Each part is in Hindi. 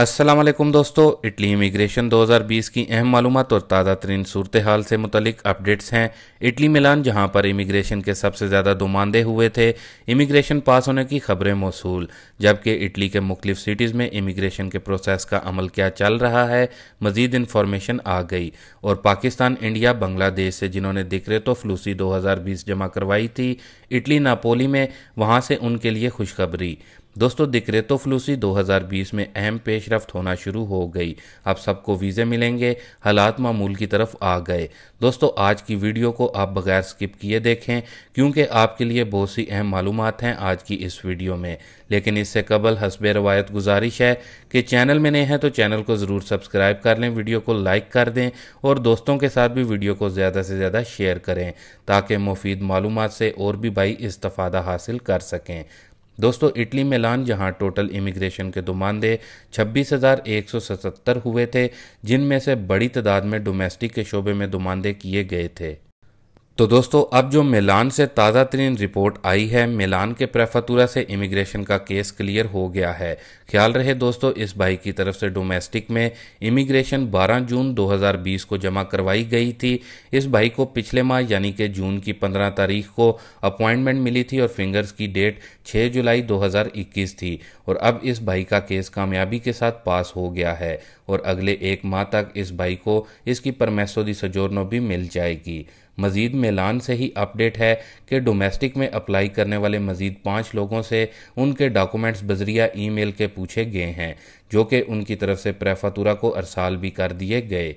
असलम दोस्तों इटली इमिग्रेशन 2020 की अहम मालूम और ताज़ा तरीन सूरत हाल से मुतलिक अपडेट्स हैं इटली मिलान जहां पर इमिग्रेशन के सबसे ज़्यादा दुमांदे हुए थे इमिग्रेशन पास होने की खबरें मौसू जबकि इटली के मुख्तफ सिटीज़ में इमिग्रेशन के प्रोसेस का अमल क्या चल रहा है मज़ीद इन्फॉर्मेशन आ गई और पाकिस्तान इंडिया बंग्लादेश से जिन्होंने दिक्रे तो फलूसी दो हज़ार बीस जमा करवाई थी इटली नापोली में वहाँ से उनके लिए खुशखबरी दोस्तों दिक्रेतो हज़ार 2020 में अहम पेशरफ होना शुरू हो गई अब सबको वीज़े मिलेंगे हालात मामूल की तरफ आ गए दोस्तों आज की वीडियो को आप बगैर स्किप किए देखें क्योंकि आपके लिए बहुत सी अहम मालूम हैं आज की इस वीडियो में लेकिन इससे कबल हसब रवायत गुजारिश है कि चैनल में नए हैं तो चैनल को ज़रूर सब्सक्राइब कर लें वीडियो को लाइक कर दें और दोस्तों के साथ भी वीडियो को ज़्यादा से ज़्यादा शेयर करें ताकि मुफीद मालूम से और भी भाई इस्तफ़ादा हासिल कर सकें दोस्तों इटली मिलान जहां टोटल इमिग्रेशन के दुमानदे 26,177 हुए थे जिनमें से बड़ी तादाद में डोमेस्टिक के शोबे में दुमांदे किए गए थे तो दोस्तों अब जो मिलान से ताज़ा तरीन रिपोर्ट आई है मिलान के प्रेफातुरा से इमिग्रेशन का केस क्लियर हो गया है ख्याल रहे दोस्तों इस भाई की तरफ से डोमेस्टिक में इमिग्रेशन 12 जून 2020 को जमा करवाई गई थी इस भाई को पिछले माह यानी कि जून की 15 तारीख को अपॉइंटमेंट मिली थी और फिंगर्स की डेट 6 जुलाई 2021 थी और अब इस भाई का केस कामयाबी के साथ पास हो गया है और अगले एक माह तक इस भाई को इसकी परमेसो दी सजोरनो भी मिल जाएगी मजीद मिलान से ही अपडेट है कि डोमेस्टिक में अप्लाई करने वाले मजीद पाँच लोगों से उनके डॉक्यूमेंट्स बजरिया ईमेल के पूछे गए हैं जो कि उनकी तरफ से प्रेफातुरा को अरसाल भी कर दिए गए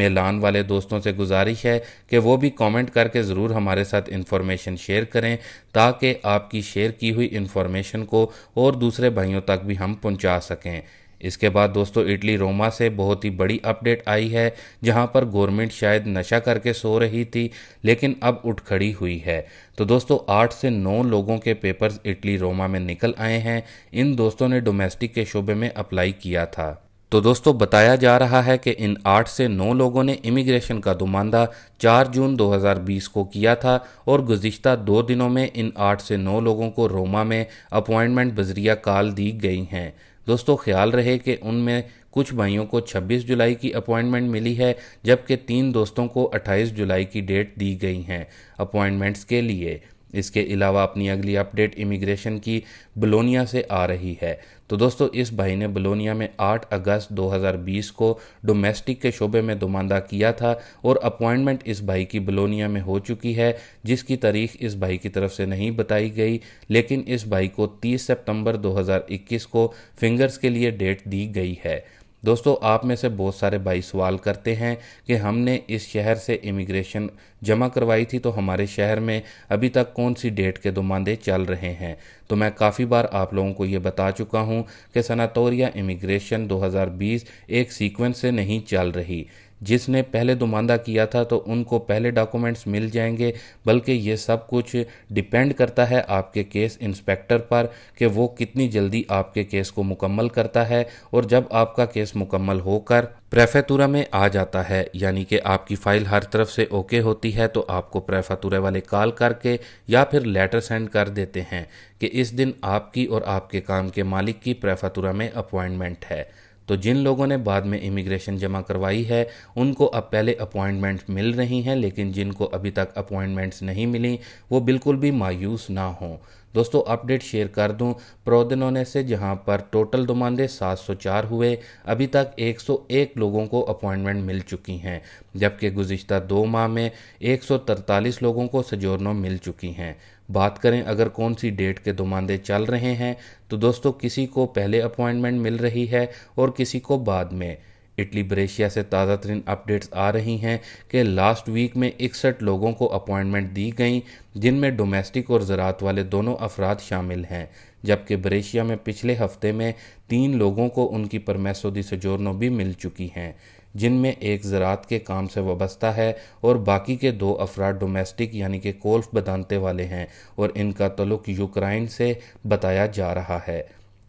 मेलान वाले दोस्तों से गुजारिश है कि वो भी कमेंट करके ज़रूर हमारे साथ इन्फॉर्मेशन शेयर करें ताकि आपकी शेयर की हुई इन्फॉर्मेशन को और दूसरे भाइयों तक भी हम पहुंचा सकें इसके बाद दोस्तों इटली रोमा से बहुत ही बड़ी अपडेट आई है जहां पर गवर्नमेंट शायद नशा करके सो रही थी लेकिन अब उठ खड़ी हुई है तो दोस्तों आठ से नौ लोगों के पेपर्स इटली रोमा में निकल आए हैं इन दोस्तों ने डोमेस्टिक के शोबे में अप्लाई किया था तो दोस्तों बताया जा रहा है कि इन आठ से नौ लोगों ने इमिग्रेशन का दुमांदा 4 जून 2020 को किया था और गुज्त दो दिनों में इन आठ से नौ लोगों को रोमा में अपॉइंटमेंट बजरिया काल दी गई हैं दोस्तों ख्याल रहे कि उनमें कुछ भाइयों को 26 जुलाई की अपॉइंटमेंट मिली है जबकि तीन दोस्तों को 28 जुलाई की डेट दी गई हैं अपॉइंटमेंट्स के लिए इसके अलावा अपनी अगली अपडेट इमिग्रेशन की बलोनिया से आ रही है तो दोस्तों इस भाई ने बलोनिया में 8 अगस्त 2020 को डोमेस्टिक के शोबे में दुमांदा किया था और अपॉइंटमेंट इस भाई की बलोनिया में हो चुकी है जिसकी तारीख इस भाई की तरफ से नहीं बताई गई लेकिन इस भाई को 30 सितंबर 2021 को फिंगर्स के लिए डेट दी गई है दोस्तों आप में से बहुत सारे भाई सवाल करते हैं कि हमने इस शहर से इमिग्रेशन जमा करवाई थी तो हमारे शहर में अभी तक कौन सी डेट के दुमांदे चल रहे हैं तो मैं काफ़ी बार आप लोगों को ये बता चुका हूँ कि सनातोरिया इमिग्रेशन 2020 एक सीक्वेंस से नहीं चल रही जिसने पहले दुमांदा तो किया था तो उनको पहले डॉक्यूमेंट्स मिल जाएंगे बल्कि ये सब कुछ डिपेंड करता है आपके केस इंस्पेक्टर पर कि वो कितनी जल्दी आपके केस को मुकम्मल करता है और जब आपका केस मुकम्मल होकर प्रेफेतुरा में आ जाता है यानी कि आपकी फ़ाइल हर तरफ से ओके होती है तो आपको प्रेफेतुरे वाले कॉल करके या फिर लेटर सेंड कर देते हैं कि इस दिन आपकी और आपके काम के मालिक की प्रेफेतुरा में अपॉइंटमेंट है तो जिन लोगों ने बाद में इमिग्रेशन जमा करवाई है उनको अब पहले अपॉइंटमेंट मिल रही हैं लेकिन जिनको अभी तक अपॉइंटमेंट्स नहीं मिली वो बिल्कुल भी मायूस ना हों दोस्तों अपडेट शेयर कर दूं होने से जहां पर टोटल दुमांदे 704 हुए अभी तक 101 लोगों को अपॉइंटमेंट मिल चुकी हैं जबकि गुजशत दो माह में एक लोगों को सजोरनों मिल चुकी हैं बात करें अगर कौन सी डेट के दुमांदे चल रहे हैं तो दोस्तों किसी को पहले अपॉइंटमेंट मिल रही है और किसी को बाद में इटली ब्रेशिया से ताज़ा तरीन अपडेट्स आ रही हैं कि लास्ट वीक में इकसठ लोगों को अपॉइंटमेंट दी गई जिनमें डोमेस्टिक और ज़रात वाले दोनों अफराद शामिल हैं जबकि ब्रेशिया में पिछले हफ्ते में तीन लोगों को उनकी परमेसोदी सजोरनों भी मिल चुकी हैं जिनमें एक ज़रात के काम से वाबस्ता है और बाकी के दो अफराद डोमेस्टिक यानी कि कोल्फ बदानते वाले हैं और इनका तल्लुक यूक्राइन से बताया जा रहा है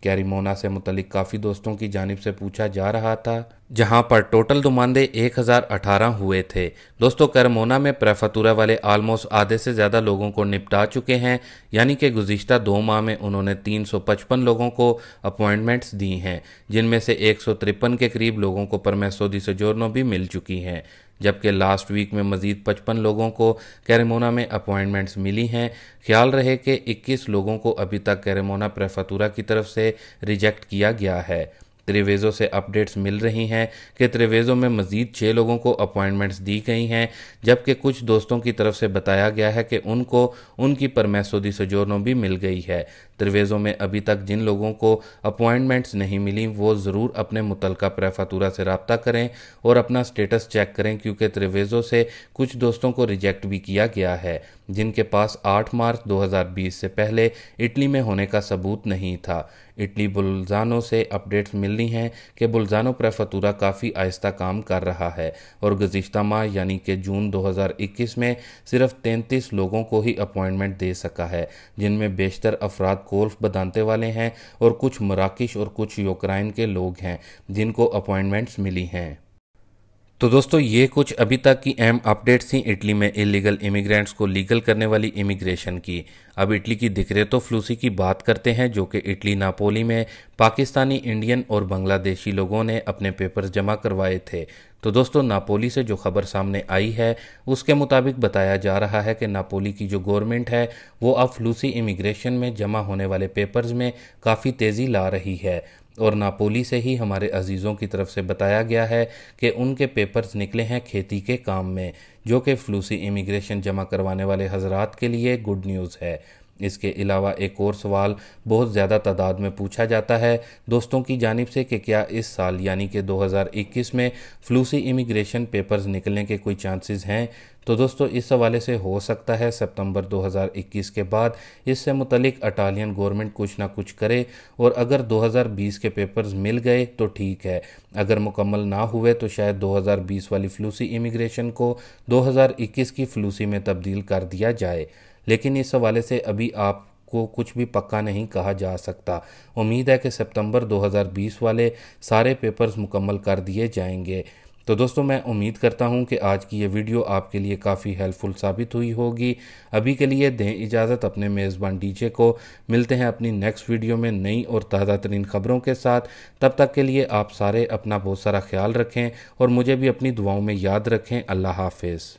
कैरिमोना से मुतलिक काफ़ी दोस्तों की जानब से पूछा जा रहा था जहां पर टोटल नुमांदे 1018 हुए थे दोस्तों करमोना में प्रफतूरा वाले आलमोस्ट आधे से ज़्यादा लोगों को निपटा चुके हैं यानी कि गुज्त दो माह में उन्होंने 355 लोगों को अपॉइंटमेंट्स दी हैं जिनमें से एक के करीब लोगों को परमेसोदी सजोरनों भी मिल चुकी हैं जबकि लास्ट वीक में मजीद पचपन लोगों को कैरेमोना में अपॉइंटमेंट्स मिली हैं ख्याल रहे कि इक्कीस लोगों को अभी तक कैरेमोना प्रेफातूरा की तरफ से रिजेक्ट किया गया है त्रिवेज़ों से अपडेट्स मिल रही हैं कि त्रिवेज़ों में मजीद छः लोगों को अपॉइंटमेंट्स दी गई हैं जबकि कुछ दोस्तों की तरफ से बताया गया है कि उनको उनकी परमैसोदी सजोरनों भी मिल गई है त्रिवेजो में अभी तक जिन लोगों को अपॉइंटमेंट्स नहीं मिली वो ज़रूर अपने मुतल प्रेफातूरा से रबता करें और अपना स्टेटस चेक करें क्योंकि त्रिवेजो से कुछ दोस्तों को रिजेक्ट भी किया गया है जिनके पास 8 मार्च 2020 से पहले इटली में होने का सबूत नहीं था इटली बुलजानो से अपडेट्स मिलनी हैं कि बुलजानो प्रेफतूरा काफ़ी आहिस्ता काम कर रहा है और गुज्त माह यानी कि जून 2021 में सिर्फ 33 लोगों को ही अपॉइंटमेंट दे सका है जिनमें बेशतर अफराद कोल्फ बदानते वाले हैं और कुछ मराकश और कुछ यूक्राइन के लोग हैं जिनको अपॉइंटमेंट्स मिली हैं तो दोस्तों ये कुछ अभी तक की अहम अपडेट्स थी इटली में इलीगल इमिग्रेंट्स को लीगल करने वाली इमिग्रेशन की अब इटली की तो फ्लूसी की बात करते हैं जो कि इटली नापोली में पाकिस्तानी इंडियन और बांग्लादेशी लोगों ने अपने पेपर्स जमा करवाए थे तो दोस्तों नापोली से जो खबर सामने आई है उसके मुताबिक बताया जा रहा है कि नापोली की जो गवर्नमेंट है वो अब फ्लूसी इमिग्रेशन में जमा होने वाले पेपर्स में काफ़ी तेज़ी ला रही है और नापोली से ही हमारे अजीज़ों की तरफ से बताया गया है कि उनके पेपर्स निकले हैं खेती के काम में जो कि फ्लूसी इमिग्रेशन जमा करवाने वाले हजरात के लिए गुड न्यूज़ है इसके अलावा एक और सवाल बहुत ज़्यादा तादाद में पूछा जाता है दोस्तों की जानब से कि क्या इस साल यानी कि 2021 में फ्लूसी इमिग्रेशन पेपर्स निकलने के कोई चांसेस हैं तो दोस्तों इस हवाले से हो सकता है सितंबर 2021 के बाद इससे मुतलिक अटालियन गवर्नमेंट कुछ ना कुछ करे और अगर 2020 के पेपर्स मिल गए तो ठीक है अगर मुकम्मल ना हुए तो शायद 2020 वाली फ्लूसी इमिग्रेशन को 2021 की फ्लूसी में तब्दील कर दिया जाए लेकिन इस हवाले से अभी आप को कुछ भी पक्का नहीं कहा जा सकता उम्मीद है कि सितंबर 2020 वाले सारे पेपर्स मुकम्मल कर दिए जाएंगे तो दोस्तों मैं उम्मीद करता हूं कि आज की ये वीडियो आपके लिए काफ़ी हेल्पफुल साबित हुई होगी अभी के लिए दें इजाज़त अपने मेज़बान डीजे को मिलते हैं अपनी नेक्स्ट वीडियो में नई और ताज़ा तरीन खबरों के साथ तब तक के लिए आप सारे अपना बहुत सारा ख्याल रखें और मुझे भी अपनी दुआओं में याद रखें अल्लाह हाफिज़